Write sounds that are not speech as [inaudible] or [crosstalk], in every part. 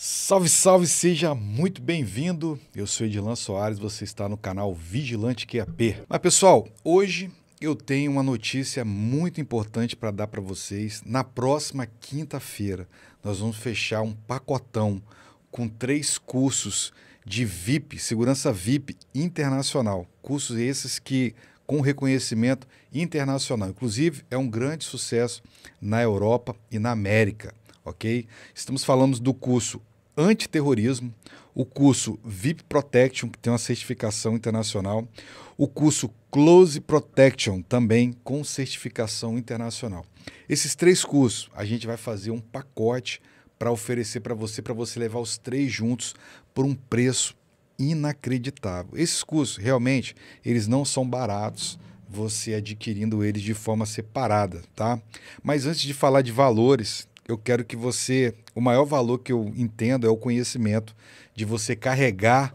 Salve, salve, seja muito bem-vindo. Eu sou Edilan Soares, você está no canal Vigilante QAP. Mas pessoal, hoje eu tenho uma notícia muito importante para dar para vocês. Na próxima quinta-feira, nós vamos fechar um pacotão com três cursos de VIP, segurança VIP internacional. Cursos esses que com reconhecimento internacional. Inclusive, é um grande sucesso na Europa e na América ok? Estamos falando do curso Antiterrorismo, o curso VIP Protection, que tem uma certificação internacional, o curso Close Protection, também com certificação internacional. Esses três cursos a gente vai fazer um pacote para oferecer para você, para você levar os três juntos por um preço inacreditável. Esses cursos, realmente, eles não são baratos você adquirindo eles de forma separada, tá? Mas antes de falar de valores, eu quero que você. O maior valor que eu entendo é o conhecimento, de você carregar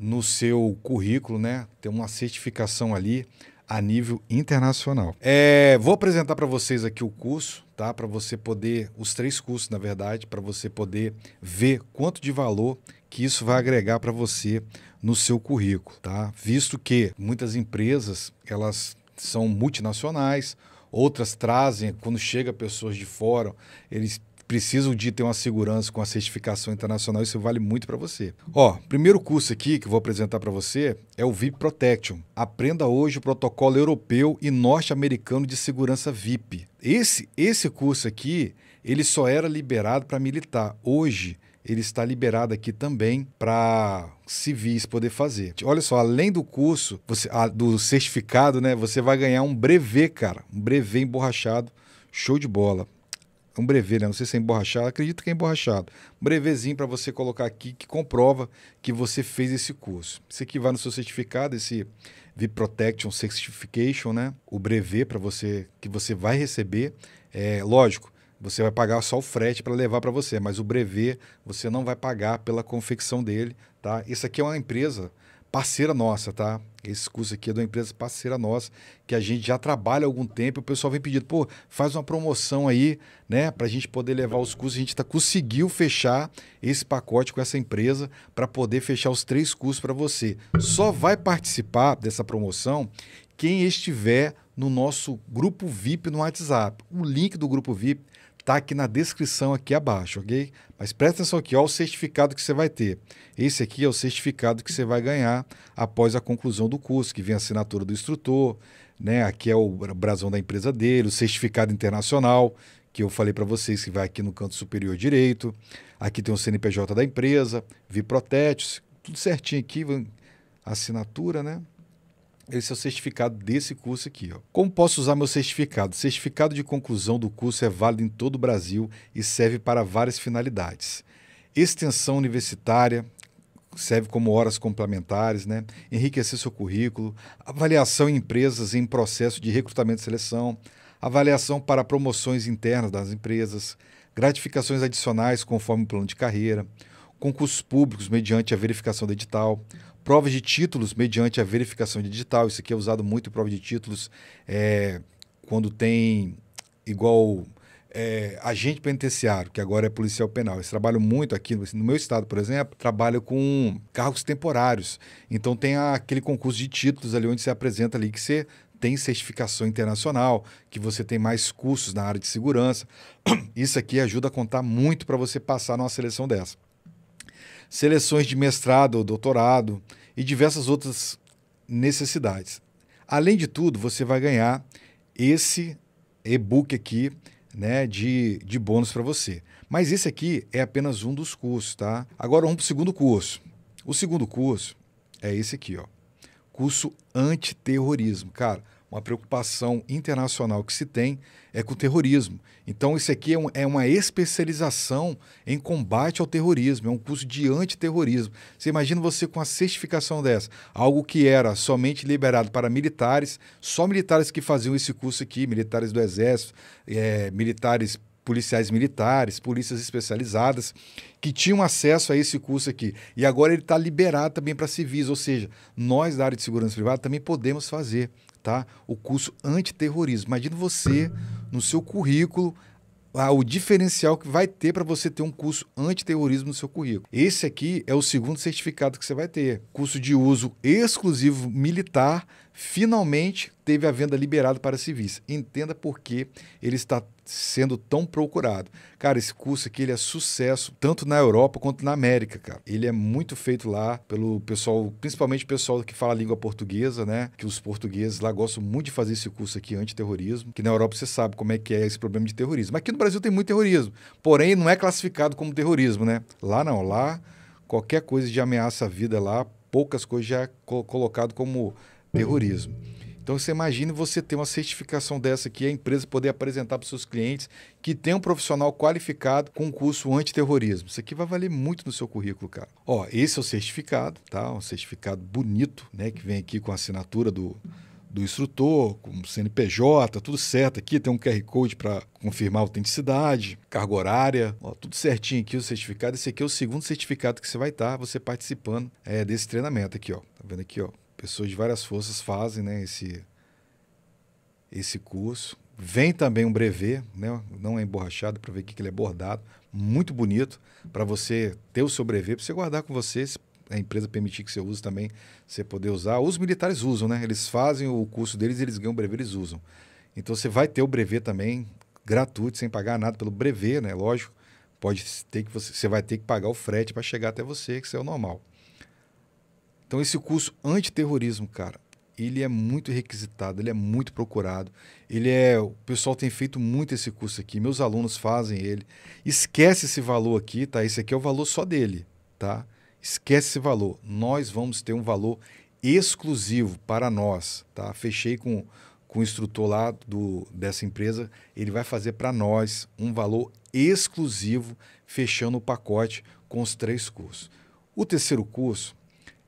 no seu currículo, né? Ter uma certificação ali a nível internacional. É, vou apresentar para vocês aqui o curso, tá? Para você poder, os três cursos, na verdade, para você poder ver quanto de valor que isso vai agregar para você no seu currículo, tá? Visto que muitas empresas, elas são multinacionais, outras trazem, quando chega pessoas de fora, eles precisam de ter uma segurança com a certificação internacional, isso vale muito para você. Ó, primeiro curso aqui que eu vou apresentar para você é o VIP Protection. Aprenda hoje o protocolo europeu e norte-americano de segurança VIP. Esse esse curso aqui, ele só era liberado para militar. Hoje ele está liberado aqui também para civis poder fazer. Olha só, além do curso, você, a, do certificado, né? Você vai ganhar um brevet, cara. Um brevet emborrachado. Show de bola. Um brevet, né? Não sei se é emborrachado, acredito que é emborrachado. Um brevezinho para você colocar aqui que comprova que você fez esse curso. Isso aqui vai no seu certificado, esse V-Protection Certification, né? O brevet para você que você vai receber. É, lógico, você vai pagar só o frete para levar para você, mas o brevet você não vai pagar pela confecção dele, tá? Isso aqui é uma empresa parceira nossa, tá? Esse curso aqui é de uma empresa parceira nossa, que a gente já trabalha há algum tempo, o pessoal vem pedindo, pô, faz uma promoção aí, né, para a gente poder levar os cursos, a gente tá, conseguiu fechar esse pacote com essa empresa para poder fechar os três cursos para você. Só vai participar dessa promoção quem estiver no nosso grupo VIP no WhatsApp. O link do grupo VIP Está aqui na descrição aqui abaixo, ok? Mas presta atenção aqui, ó, o certificado que você vai ter. Esse aqui é o certificado que você vai ganhar após a conclusão do curso, que vem a assinatura do instrutor, né? Aqui é o brasão da empresa dele, o certificado internacional, que eu falei para vocês que vai aqui no canto superior direito. Aqui tem o CNPJ da empresa, Viprotetes, tudo certinho aqui, assinatura, né? Esse é o certificado desse curso aqui. Ó. Como posso usar meu certificado? O certificado de conclusão do curso é válido em todo o Brasil e serve para várias finalidades. Extensão universitária, serve como horas complementares, né? enriquecer seu currículo, avaliação em empresas em processo de recrutamento e seleção, avaliação para promoções internas das empresas, gratificações adicionais conforme o plano de carreira, concursos públicos mediante a verificação digital edital, provas de títulos mediante a verificação digital Isso aqui é usado muito em prova de títulos é, quando tem igual é, agente penitenciário, que agora é policial penal. esse trabalho muito aqui, no meu estado, por exemplo, trabalho com cargos temporários. Então tem aquele concurso de títulos ali onde você apresenta ali que você tem certificação internacional, que você tem mais cursos na área de segurança. [clears throat] Isso aqui ajuda a contar muito para você passar numa seleção dessa seleções de mestrado ou doutorado e diversas outras necessidades. Além de tudo, você vai ganhar esse e-book aqui, né, de, de bônus para você. Mas esse aqui é apenas um dos cursos, tá? Agora vamos para o segundo curso. O segundo curso é esse aqui, ó. Curso antiterrorismo. Cara, uma preocupação internacional que se tem é com o terrorismo. Então, isso aqui é, um, é uma especialização em combate ao terrorismo, é um curso de antiterrorismo. Você imagina você com a certificação dessa, algo que era somente liberado para militares, só militares que faziam esse curso aqui, militares do Exército, é, militares policiais militares, polícias especializadas, que tinham acesso a esse curso aqui. E agora ele está liberado também para civis, ou seja, nós da área de segurança privada também podemos fazer tá? O curso antiterrorismo. Imagina você no seu currículo ah, o diferencial que vai ter para você ter um curso antiterrorismo no seu currículo. Esse aqui é o segundo certificado que você vai ter. Curso de uso exclusivo militar, finalmente teve a venda liberada para civis. Entenda por que ele está sendo tão procurado. Cara, esse curso aqui ele é sucesso tanto na Europa quanto na América, cara. Ele é muito feito lá pelo pessoal, principalmente o pessoal que fala a língua portuguesa, né? Que os portugueses lá gostam muito de fazer esse curso aqui antiterrorismo, que na Europa você sabe como é que é esse problema de terrorismo. Aqui no Brasil tem muito terrorismo, porém não é classificado como terrorismo, né? Lá não, lá qualquer coisa de ameaça à vida lá, poucas coisas já é co colocado como terrorismo. Então você imagina você ter uma certificação dessa aqui, a empresa poder apresentar para os seus clientes que tem um profissional qualificado com um curso antiterrorismo. Isso aqui vai valer muito no seu currículo, cara. Ó, esse é o certificado, tá? Um certificado bonito, né? Que vem aqui com a assinatura do, do instrutor, com CNPJ, tudo certo aqui, tem um QR Code para confirmar a autenticidade, carga horária, ó, tudo certinho aqui o certificado. Esse aqui é o segundo certificado que você vai estar, você participando é, desse treinamento aqui, ó. Tá vendo aqui, ó? pessoas de várias forças fazem né, esse, esse curso. Vem também um brevet, né, não é emborrachado, para ver que ele é bordado, muito bonito, para você ter o seu brevet, para você guardar com você, se a empresa permitir que você use também, você poder usar. Os militares usam, né? Eles fazem o curso deles, eles ganham o brevet, eles usam. Então você vai ter o brevet também, gratuito, sem pagar nada pelo brevet, né? Lógico, pode ter que você, você vai ter que pagar o frete para chegar até você, que isso é o normal. Então, esse curso antiterrorismo, cara, ele é muito requisitado, ele é muito procurado. Ele é, o pessoal tem feito muito esse curso aqui, meus alunos fazem ele. Esquece esse valor aqui, tá? Esse aqui é o valor só dele, tá? Esquece esse valor. Nós vamos ter um valor exclusivo para nós, tá? Fechei com, com o instrutor lá do, dessa empresa, ele vai fazer para nós um valor exclusivo, fechando o pacote com os três cursos. O terceiro curso,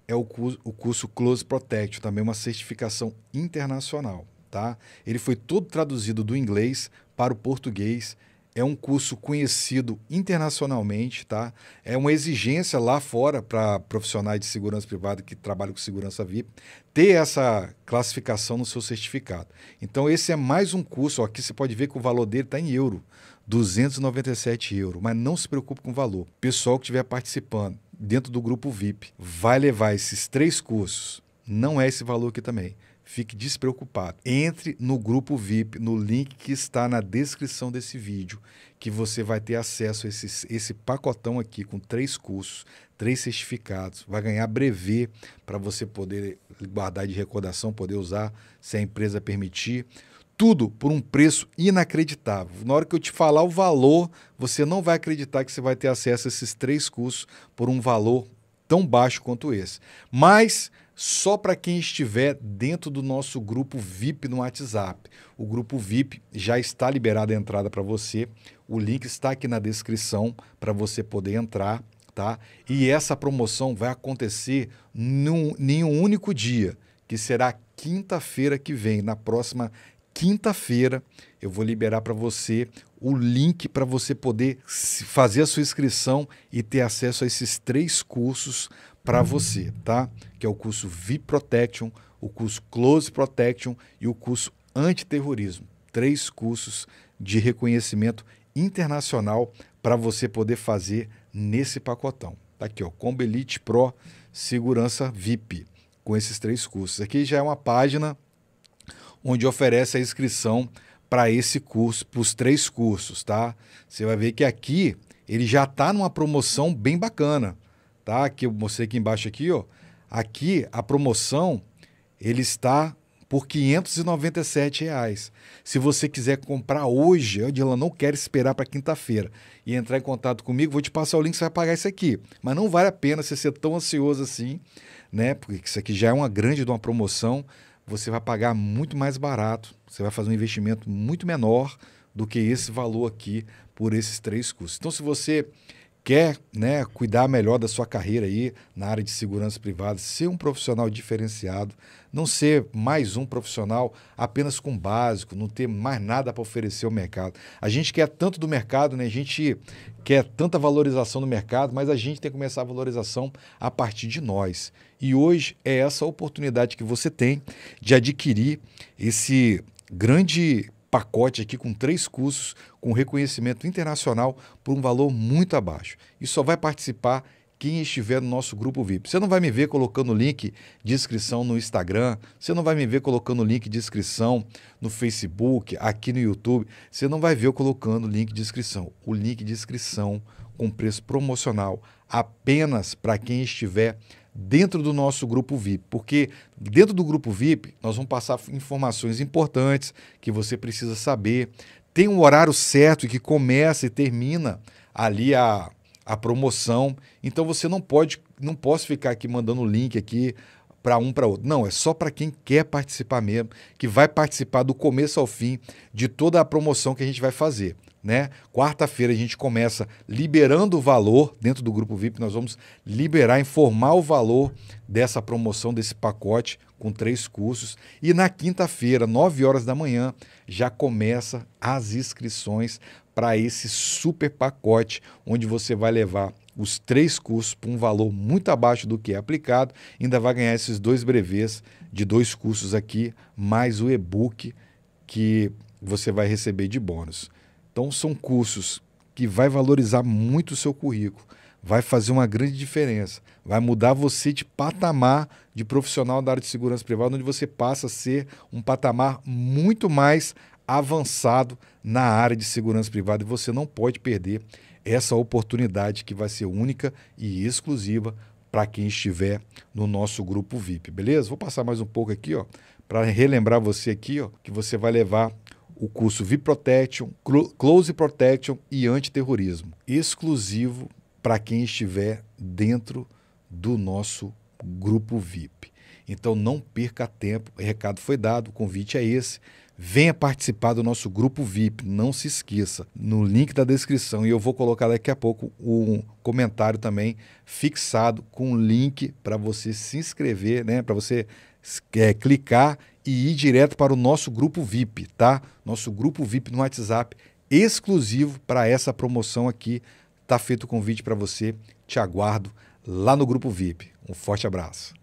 é o curso, o curso Close Protect, também uma certificação internacional, tá? Ele foi todo traduzido do inglês para o português. É um curso conhecido internacionalmente, tá? É uma exigência lá fora para profissionais de segurança privada que trabalham com segurança VIP ter essa classificação no seu certificado. Então, esse é mais um curso. Ó, aqui você pode ver que o valor dele está em euro, 297 euros. Mas não se preocupe com o valor. Pessoal que estiver participando, dentro do grupo VIP, vai levar esses três cursos, não é esse valor aqui também. Fique despreocupado. Entre no grupo VIP, no link que está na descrição desse vídeo, que você vai ter acesso a esses, esse pacotão aqui com três cursos, três certificados. Vai ganhar brevet para você poder guardar de recordação, poder usar se a empresa permitir tudo por um preço inacreditável. Na hora que eu te falar o valor, você não vai acreditar que você vai ter acesso a esses três cursos por um valor tão baixo quanto esse. Mas só para quem estiver dentro do nosso grupo VIP no WhatsApp. O grupo VIP já está liberado a entrada para você. O link está aqui na descrição para você poder entrar, tá? E essa promoção vai acontecer num, em um único dia, que será quinta-feira que vem, na próxima quinta-feira eu vou liberar para você o link para você poder fazer a sua inscrição e ter acesso a esses três cursos para você, tá? Que é o curso VIP Protection, o curso Close Protection e o curso Antiterrorismo. Três cursos de reconhecimento internacional para você poder fazer nesse pacotão. Tá aqui, ó, Pro Segurança VIP, com esses três cursos. Aqui já é uma página onde oferece a inscrição para esse curso, para os três cursos, tá? Você vai ver que aqui ele já está numa promoção bem bacana, tá? Que eu mostrei aqui embaixo aqui, ó. Aqui a promoção ele está por 597. Reais. Se você quiser comprar hoje, onde ela não quer esperar para quinta-feira e entrar em contato comigo, vou te passar o link, você vai pagar isso aqui. Mas não vale a pena você ser tão ansioso assim, né? Porque isso aqui já é uma grande de uma promoção você vai pagar muito mais barato, você vai fazer um investimento muito menor do que esse valor aqui por esses três cursos. Então, se você quer né, cuidar melhor da sua carreira aí na área de segurança privada, ser um profissional diferenciado, não ser mais um profissional apenas com básico, não ter mais nada para oferecer ao mercado. A gente quer tanto do mercado, né? a gente quer tanta valorização do mercado, mas a gente tem que começar a valorização a partir de nós. E hoje é essa oportunidade que você tem de adquirir esse grande pacote aqui com três cursos com reconhecimento internacional por um valor muito abaixo. E só vai participar quem estiver no nosso grupo VIP. Você não vai me ver colocando link de inscrição no Instagram, você não vai me ver colocando link de inscrição no Facebook, aqui no YouTube, você não vai ver eu colocando link de inscrição. O link de inscrição com preço promocional apenas para quem estiver dentro do nosso grupo VIP, porque dentro do grupo VIP nós vamos passar informações importantes que você precisa saber. Tem um horário certo que começa e termina ali a, a promoção. Então você não pode, não posso ficar aqui mandando link aqui para um para outro. Não, é só para quem quer participar mesmo, que vai participar do começo ao fim de toda a promoção que a gente vai fazer né? Quarta-feira a gente começa liberando o valor dentro do grupo VIP. Nós vamos liberar, informar o valor dessa promoção desse pacote com três cursos. E na quinta-feira, 9 horas da manhã, já começa as inscrições para esse super pacote, onde você vai levar os três cursos por um valor muito abaixo do que é aplicado, ainda vai ganhar esses dois brevês de dois cursos aqui, mais o e-book que você vai receber de bônus. Então são cursos que vai valorizar muito o seu currículo, vai fazer uma grande diferença, vai mudar você de patamar de profissional da área de segurança privada, onde você passa a ser um patamar muito mais avançado na área de segurança privada e você não pode perder essa oportunidade que vai ser única e exclusiva para quem estiver no nosso grupo VIP, beleza? Vou passar mais um pouco aqui, ó, para relembrar você aqui, ó, que você vai levar o curso VIP Protection, Close Protection e Antiterrorismo, exclusivo para quem estiver dentro do nosso grupo VIP. Então não perca tempo, o recado foi dado, o convite é esse. Venha participar do nosso grupo VIP, não se esqueça. No link da descrição, e eu vou colocar daqui a pouco um comentário também fixado com o um link para você se inscrever, né? Para você é, clicar e ir direto para o nosso grupo VIP, tá? Nosso grupo VIP no WhatsApp exclusivo para essa promoção aqui. Tá feito o convite para você. Te aguardo lá no grupo VIP. Um forte abraço.